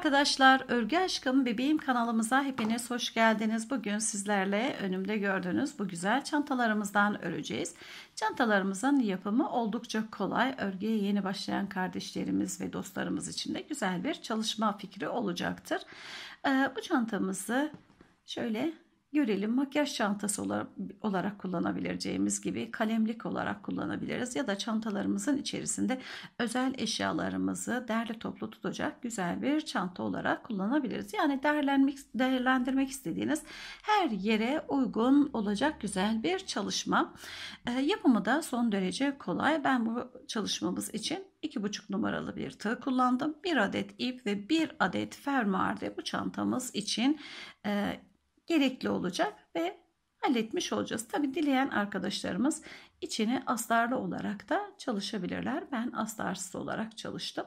arkadaşlar Örgü Aşkım Bebeğim kanalımıza hepiniz hoş geldiniz. Bugün sizlerle önümde gördüğünüz bu güzel çantalarımızdan öreceğiz. Çantalarımızın yapımı oldukça kolay. Örgüye yeni başlayan kardeşlerimiz ve dostlarımız için de güzel bir çalışma fikri olacaktır. Ee, bu çantamızı şöyle görelim makyaj çantası olarak, olarak kullanabileceğimiz gibi kalemlik olarak kullanabiliriz ya da çantalarımızın içerisinde özel eşyalarımızı derli toplu tutacak güzel bir çanta olarak kullanabiliriz. Yani değerlenmek, değerlendirmek istediğiniz her yere uygun olacak güzel bir çalışma. E, yapımı da son derece kolay. Ben bu çalışmamız için 2,5 numaralı bir tığ kullandım. 1 adet ip ve 1 adet fermuar de bu çantamız için e, gerekli olacak ve halletmiş olacağız. Tabi dileyen arkadaşlarımız içini astarlı olarak da çalışabilirler. Ben astarsız olarak çalıştım.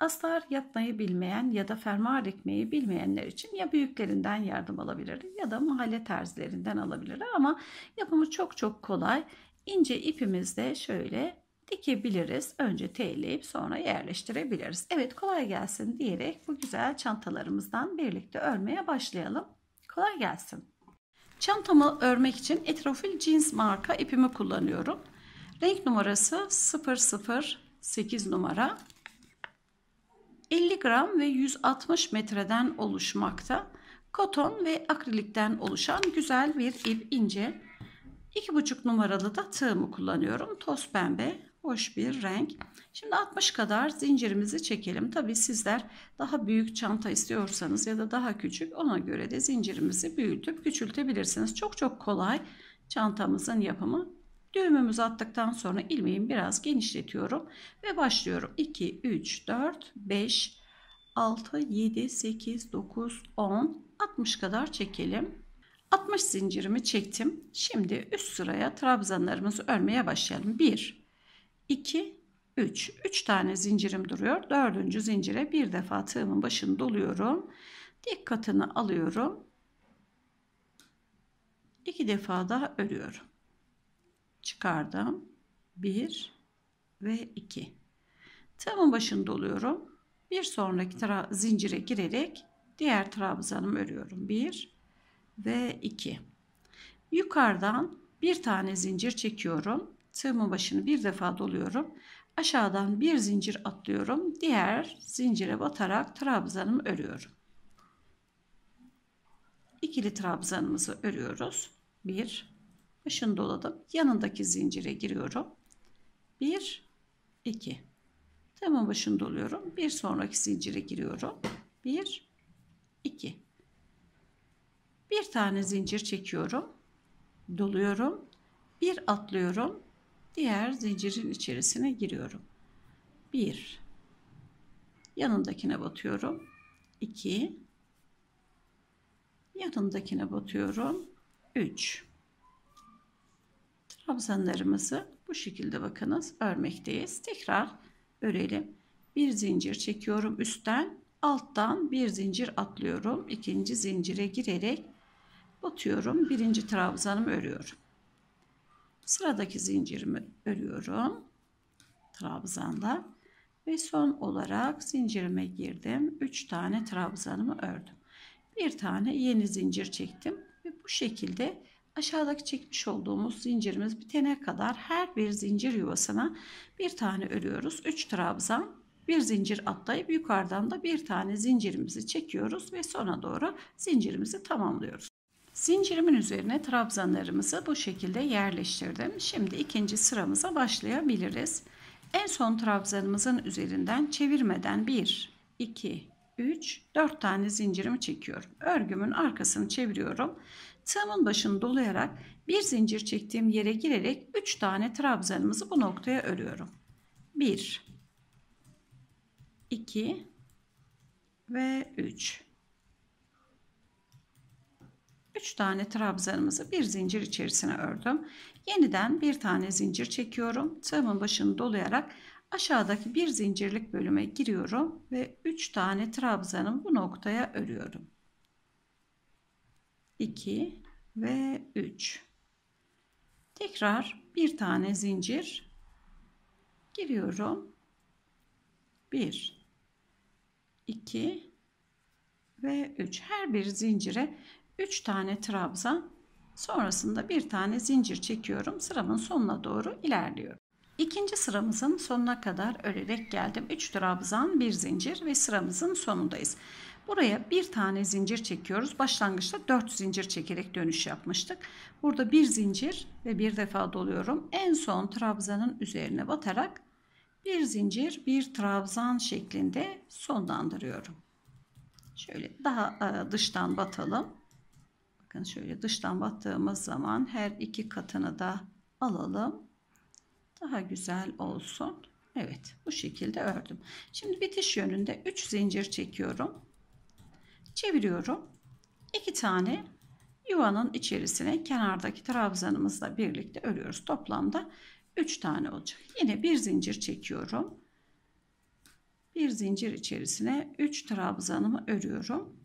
Astar yapmayı bilmeyen ya da fermuar dikmeyi bilmeyenler için ya büyüklerinden yardım alabilir ya da mahalle terzilerinden alabilir ama yapımı çok çok kolay. İnce ipimizde şöyle dikebiliriz. Önce T'leyip sonra yerleştirebiliriz. Evet kolay gelsin diyerek bu güzel çantalarımızdan birlikte örmeye başlayalım. Kolay gelsin. Çantamı örmek için Etrofil Jeans marka ipimi kullanıyorum. Renk numarası 008 numara. 50 gram ve 160 metreden oluşmakta. Koton ve akrilikten oluşan güzel bir ip ince. 2,5 numaralı da tığımı kullanıyorum. Toz pembe hoş bir renk. Şimdi 60 kadar zincirimizi çekelim. Tabi sizler daha büyük çanta istiyorsanız ya da daha küçük ona göre de zincirimizi büyütüp küçültebilirsiniz. Çok çok kolay çantamızın yapımı. Düğümümüzü attıktan sonra ilmeğimi biraz genişletiyorum ve başlıyorum. 2, 3, 4, 5, 6, 7, 8, 9, 10, 60 kadar çekelim. 60 zincirimi çektim. Şimdi üst sıraya trabzanlarımızı örmeye başlayalım. 1, 2, 3. 3 tane zincirim duruyor. Dördüncü zincire bir defa tığımın başını doluyorum. Dikkatini alıyorum. 2 defa daha örüyorum. Çıkardım. 1 ve 2. Tığımın başını doluyorum. Bir sonraki zincire girerek diğer trabzanımı örüyorum. 1 ve 2. Yukarıdan bir tane zincir çekiyorum. Tığımın başını bir defa doluyorum. Aşağıdan bir zincir atlıyorum. Diğer zincire batarak trabzanımı örüyorum. İkili trabzanımızı örüyoruz. Bir, başını doladım. Yanındaki zincire giriyorum. Bir, iki. Tığımın başını doluyorum. Bir sonraki zincire giriyorum. Bir, iki. Bir tane zincir çekiyorum. Doluyorum. Bir atlıyorum diğer zincirin içerisine giriyorum. 1 yanındakine batıyorum. 2 yanındakine batıyorum. 3 trabzanlarımızı bu şekilde bakınız örmekteyiz. Tekrar örelim. Bir zincir çekiyorum üstten, alttan bir zincir atlıyorum. ikinci zincire girerek batıyorum. Birinci trabzanımı örüyorum. Sıradaki zincirimi örüyorum. Trabzanla. Ve son olarak zincirime girdim. 3 tane trabzanımı ördüm. Bir tane yeni zincir çektim. Ve bu şekilde aşağıdaki çekmiş olduğumuz zincirimiz bitene kadar her bir zincir yuvasına bir tane örüyoruz. 3 trabzan bir zincir atlayıp yukarıdan da bir tane zincirimizi çekiyoruz ve sona doğru zincirimizi tamamlıyoruz. Zincirimin üzerine trabzanlarımızı bu şekilde yerleştirdim. Şimdi ikinci sıramıza başlayabiliriz. En son trabzanımızın üzerinden çevirmeden 1, 2, 3, 4 tane zincirimi çekiyorum. Örgümün arkasını çeviriyorum. Tığımın başını dolayarak bir zincir çektiğim yere girerek 3 tane trabzanımızı bu noktaya örüyorum. 1, 2 ve 3. 3 tane trabzanımızı bir zincir içerisine ördüm. Yeniden bir tane zincir çekiyorum. Tığımın başını dolayarak aşağıdaki bir zincirlik bölüme giriyorum ve 3 tane trabzanım bu noktaya örüyorum. 2 ve 3. Tekrar bir tane zincir giriyorum. 1 2 ve 3. Her bir zincire 3 tane trabzan sonrasında bir tane zincir çekiyorum sıramın sonuna doğru ilerliyorum. İkinci sıramızın sonuna kadar örerek geldim. 3 trabzan, 1 zincir ve sıramızın sonundayız. Buraya bir tane zincir çekiyoruz. Başlangıçta 4 zincir çekerek dönüş yapmıştık. Burada bir zincir ve bir defa doluyorum. En son trabzanın üzerine batarak bir zincir, bir trabzan şeklinde sonlandırıyorum. Şöyle daha e, dıştan batalım. Bakın şöyle dıştan battığımız zaman her iki katını da alalım. Daha güzel olsun. Evet bu şekilde ördüm. Şimdi bitiş yönünde 3 zincir çekiyorum. Çeviriyorum. 2 tane yuvanın içerisine kenardaki trabzanımızla birlikte örüyoruz. Toplamda 3 tane olacak. Yine bir zincir çekiyorum. Bir zincir içerisine 3 trabzanımı örüyorum.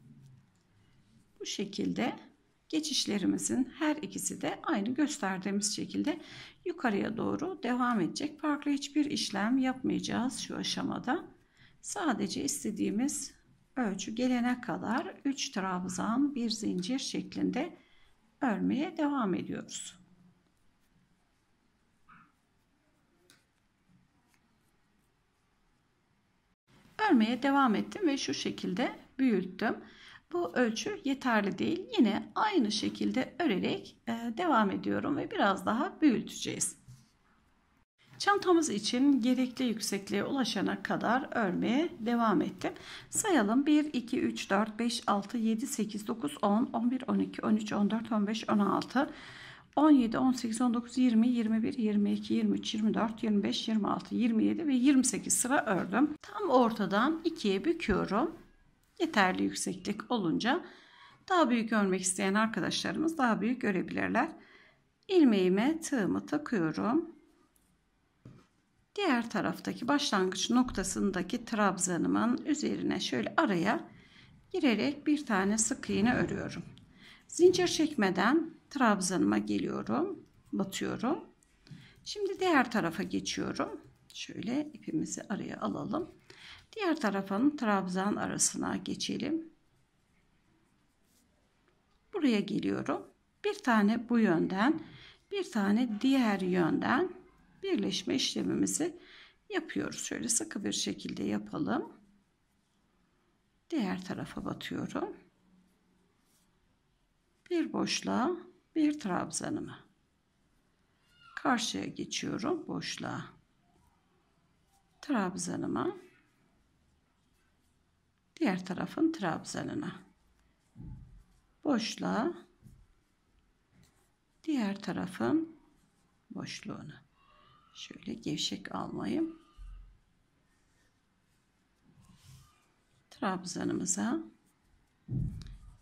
Bu şekilde geçişlerimizin her ikisi de aynı gösterdiğimiz şekilde yukarıya doğru devam edecek. Farklı hiçbir işlem yapmayacağız şu aşamada. Sadece istediğimiz ölçü gelene kadar 3 trabzan bir zincir şeklinde örmeye devam ediyoruz. Örmeye devam ettim ve şu şekilde büyüttüm. Bu ölçü yeterli değil. Yine aynı şekilde örerek e, devam ediyorum ve biraz daha büyüteceğiz. Çantamız için gerekli yüksekliğe ulaşana kadar örmeye devam ettim. Sayalım 1, 2, 3, 4, 5, 6, 7, 8, 9, 10, 11, 12, 13, 14, 15, 16, 17, 18, 19, 20, 21, 22, 23, 24, 25, 26, 27 ve 28 sıra ördüm. Tam ortadan ikiye büküyorum yeterli yükseklik olunca daha büyük örmek isteyen arkadaşlarımız daha büyük örebilirler. Ilmeğime tığımı takıyorum. Diğer taraftaki başlangıç noktasındaki trabzanımın üzerine şöyle araya girerek bir tane sık iğne örüyorum. Zincir çekmeden trabzanıma geliyorum, batıyorum. Şimdi diğer tarafa geçiyorum. Şöyle ipimizi araya alalım. Diğer tarafın trabzan arasına geçelim. Buraya geliyorum. Bir tane bu yönden, bir tane diğer yönden birleşme işlemimizi yapıyoruz. Şöyle sıkı bir şekilde yapalım. Diğer tarafa batıyorum. Bir boşluğa bir trabzanımı. Karşıya geçiyorum boşluğa. trabzanımı diğer tarafın trabzanına boşluğa diğer tarafın boşluğuna şöyle gevşek almayım. trabzanımıza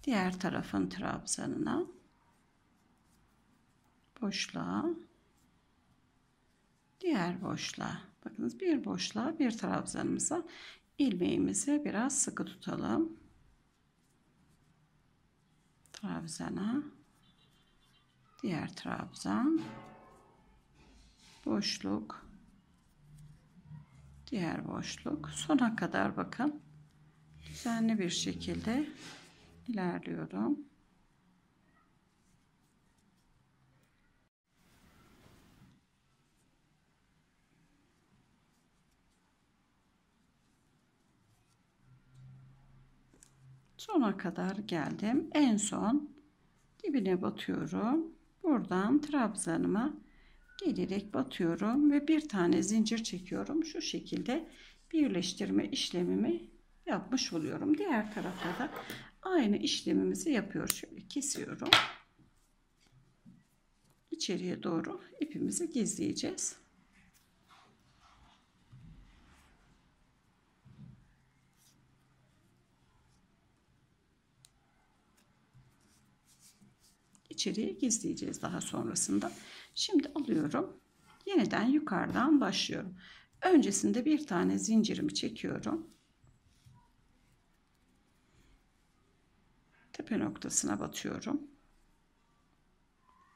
diğer tarafın trabzanına boşluğa diğer boşluğa bakınız bir boşluğa bir trabzanımıza ilmeğimizi biraz sıkı tutalım. Trabzana diğer trabzan boşluk diğer boşluk sona kadar bakın düzenli bir şekilde ilerliyorum. sona kadar geldim. En son dibine batıyorum. Buradan trabzanıma gelerek batıyorum ve bir tane zincir çekiyorum. Şu şekilde birleştirme işlemimi yapmış oluyorum. Diğer tarafta da aynı işlemimizi yapıyor. Şöyle kesiyorum. İçeriye doğru ipimizi gizleyeceğiz. içeriği gizleyeceğiz daha sonrasında. Şimdi alıyorum. Yeniden yukarıdan başlıyorum. Öncesinde bir tane zincirimi çekiyorum. Tepe noktasına batıyorum.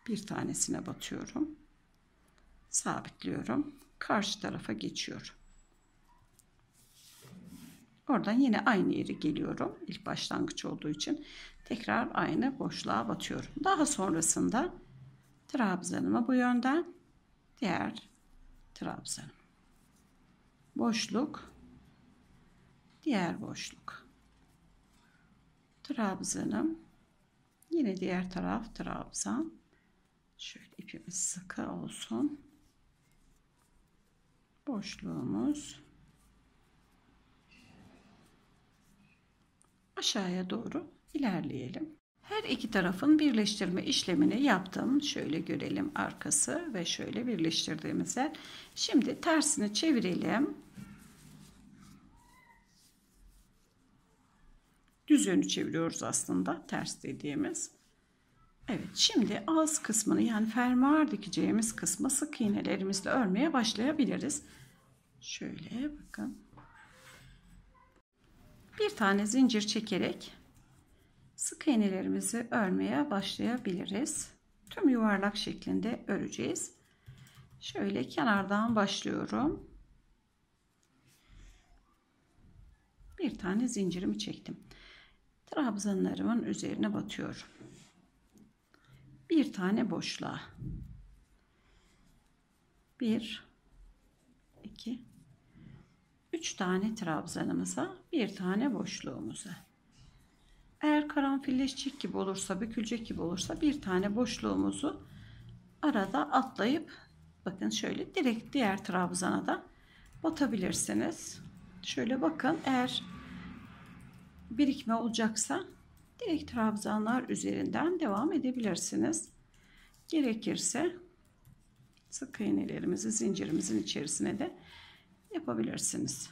Bir tanesine batıyorum. Sabitliyorum. Karşı tarafa geçiyorum. Oradan yine aynı yere geliyorum. İlk başlangıç olduğu için tekrar aynı boşluğa batıyorum. Daha sonrasında trabzanımı bu yönden diğer trabzanım. Boşluk diğer boşluk. Trabzanım yine diğer taraf trabzan. Şöyle ipimiz sıkı olsun. Boşluğumuz aşağıya doğru ilerleyelim. Her iki tarafın birleştirme işlemini yaptım. Şöyle görelim arkası ve şöyle birleştirdiğimiz yer. Şimdi tersini çevirelim. Düz yönü çeviriyoruz aslında ters dediğimiz. Evet şimdi ağız kısmını yani fermuar dikeceğimiz kısmı sık iğnelerimizle örmeye başlayabiliriz. Şöyle bakın. Bir tane zincir çekerek sık iğnelerimizi örmeye başlayabiliriz. Tüm yuvarlak şeklinde öreceğiz. Şöyle kenardan başlıyorum. Bir tane zincirimi çektim. Trabzanlarımın üzerine batıyorum. Bir tane boşluğa. Bir, iki, üç tane trabzanımıza, bir tane boşluğumuza karanfilleşecek gibi olursa, bükülecek gibi olursa bir tane boşluğumuzu arada atlayıp bakın şöyle direkt diğer trabzana da batabilirsiniz. Şöyle bakın eğer birikme olacaksa direkt trabzanlar üzerinden devam edebilirsiniz. Gerekirse sık iğnelerimizi zincirimizin içerisine de yapabilirsiniz.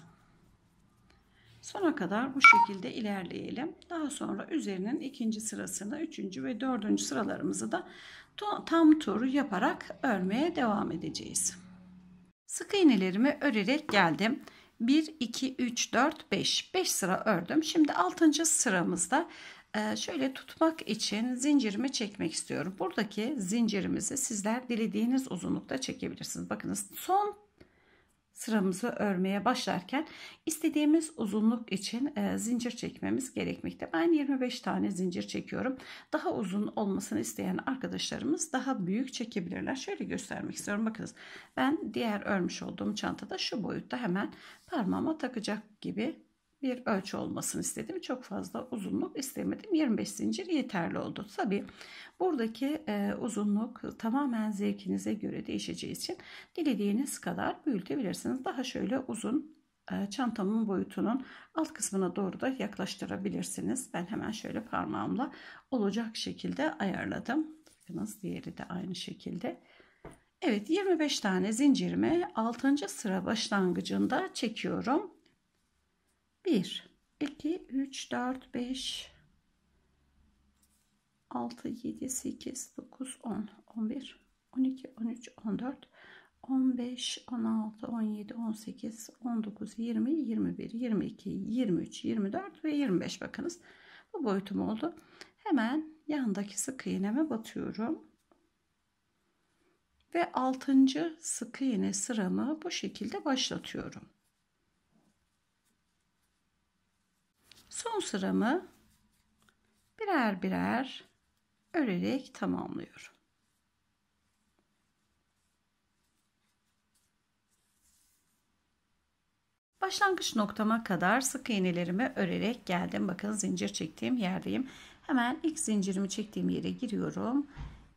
Sona kadar bu şekilde ilerleyelim. Daha sonra üzerinin ikinci sırasını, üçüncü ve dördüncü sıralarımızı da tam turu yaparak örmeye devam edeceğiz. Sık iğnelerimi örerek geldim. 1, 2, 3, 4, 5. 5 sıra ördüm. Şimdi 6. sıramızda e, şöyle tutmak için zincirimi çekmek istiyorum. Buradaki zincirimizi sizler dilediğiniz uzunlukta çekebilirsiniz. Bakınız son sıramızı örmeye başlarken istediğimiz uzunluk için e, zincir çekmemiz gerekmekte. Ben 25 tane zincir çekiyorum. Daha uzun olmasını isteyen arkadaşlarımız daha büyük çekebilirler. Şöyle göstermek istiyorum. Bakınız ben diğer örmüş olduğum çantada şu boyutta hemen parmağıma takacak gibi bir ölçü olmasını istedim. Çok fazla uzunluk istemedim. 25 zincir yeterli oldu. Tabi buradaki e, uzunluk tamamen zevkinize göre değişeceği için dilediğiniz kadar büyütebilirsiniz. Daha şöyle uzun e, çantamın boyutunun alt kısmına doğru da yaklaştırabilirsiniz. Ben hemen şöyle parmağımla olacak şekilde ayarladım. Bakınız diğeri de aynı şekilde. Evet 25 tane zincirimi 6. sıra başlangıcında çekiyorum 1 2 3 4 5 6 7 8 9 10 11 12 13 14 15 16 17 18 19 20 21 22 23 24 ve 25 bakınız bu boyutum oldu hemen yanındaki sık iğneme batıyorum ve 6. sık iğne sıramı bu şekilde başlatıyorum son sıramı birer birer örerek tamamlıyorum. Başlangıç noktama kadar sık iğnelerimi örerek geldim. Bakın zincir çektiğim yerdeyim. Hemen ilk zincirimi çektiğim yere giriyorum.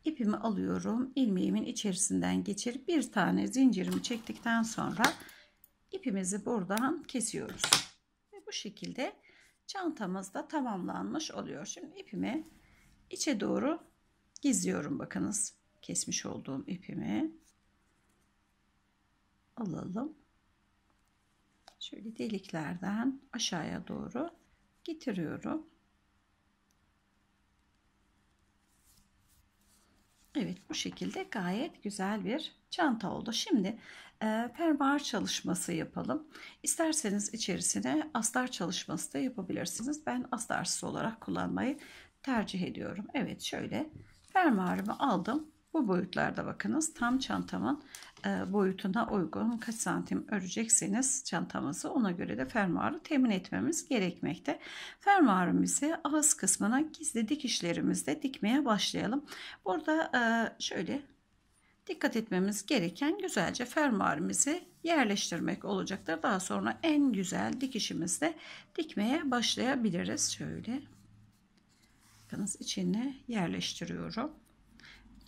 İpimi alıyorum. ilmeğimin içerisinden geçir, bir tane zincirimi çektikten sonra ipimizi buradan kesiyoruz. Ve bu şekilde çantamız da tamamlanmış oluyor. Şimdi ipimi içe doğru gizliyorum bakınız. Kesmiş olduğum ipimi alalım. Şöyle deliklerden aşağıya doğru getiriyorum. Evet bu şekilde gayet güzel bir çanta oldu. Şimdi e, fermuar çalışması yapalım. İsterseniz içerisine astar çalışması da yapabilirsiniz. Ben astarsız olarak kullanmayı tercih ediyorum. Evet şöyle fermuarımı aldım. Bu boyutlarda bakınız tam çantamın e, boyutuna uygun kaç santim örecekseniz çantamızı ona göre de fermuarı temin etmemiz gerekmekte. Fermuarımızı ağız kısmına gizli dikişlerimizde dikmeye başlayalım. Burada e, şöyle dikkat etmemiz gereken güzelce fermuarımızı yerleştirmek olacaktır. Daha sonra en güzel dikişimizde dikmeye başlayabiliriz. Şöyle bakınız içine yerleştiriyorum.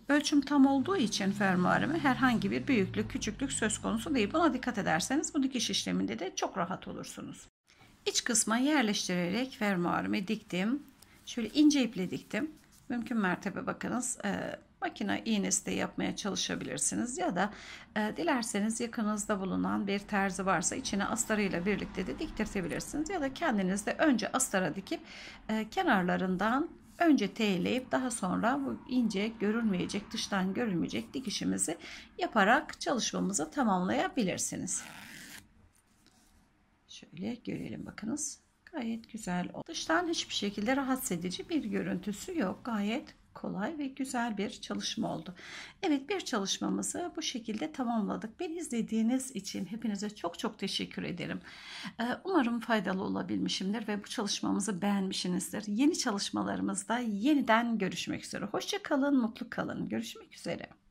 Ölçüm tam olduğu için fermuarımı herhangi bir büyüklük küçüklük söz konusu değil. Buna dikkat ederseniz bu dikiş işleminde de çok rahat olursunuz. İç kısma yerleştirerek fermuarımı diktim. Şöyle ince iple diktim. Mümkün mertebe bakınız e, makine iğnesi de yapmaya çalışabilirsiniz. Ya da e, dilerseniz yakınızda bulunan bir terzi varsa içine astarıyla birlikte de diktirtebilirsiniz. Ya da kendiniz de önce astara dikip e, kenarlarından önce T'leyip daha sonra bu ince görülmeyecek dıştan görülmeyecek dikişimizi yaparak çalışmamızı tamamlayabilirsiniz. Şöyle görelim bakınız. Gayet güzel. Dıştan hiçbir şekilde rahatsız edici bir görüntüsü yok. Gayet kolay ve güzel bir çalışma oldu. Evet bir çalışmamızı bu şekilde tamamladık. Beni izlediğiniz için hepinize çok çok teşekkür ederim. Ee, umarım faydalı olabilmişimdir ve bu çalışmamızı beğenmişsinizdir. Yeni çalışmalarımızda yeniden görüşmek üzere. Hoşça kalın, mutlu kalın. Görüşmek üzere.